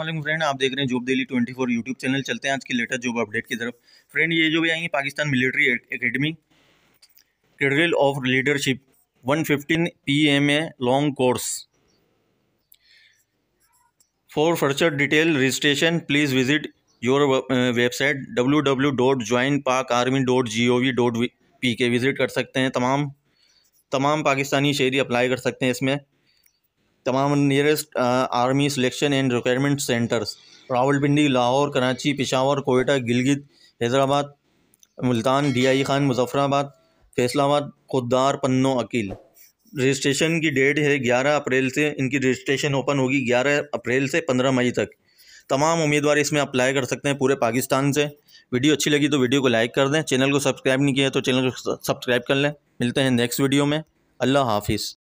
Aslam friend आप देख रहे हैं job daily 24 for YouTube channel चलते हैं आज की लेटेस्ट जॉब अपडेट की तरफ फ्रेंड ये जो भी आएंगे Pakistan military academy cradle of leadership 115 fifteen P M A long course for further detail registration please visit your website W W dot join Pak army dot G O V dot P K visit कर सकते हैं तमाम तमाम पाकिस्तानी शहरी apply कर सकते हैं इसमें तमाम nearest army selection and requirement centers Rawalpindi Lahore Karachi Peshawar Quetta Gilgit Hyderabad Multan D Khan Muzaffarabad Faisalabad Khuzdar Pano Aqil registration की डेट है 11 अप्रैल से इनकी रजिस्ट्रेशन ओपन होगी 11 अप्रैल से 15 मई तक तमाम उम्मीदवार इसमें अप्लाई कर सकते हैं पूरे पाकिस्तान से वीडियो अच्छी लगी तो वीडियो को लाइक कर दें चैनल को सब्सक्राइब नहीं किया तो चैनल को सब्सक्राइब कर लें मिलते हैं नेक्स्ट वीडियो में अल्लाह हाफिज़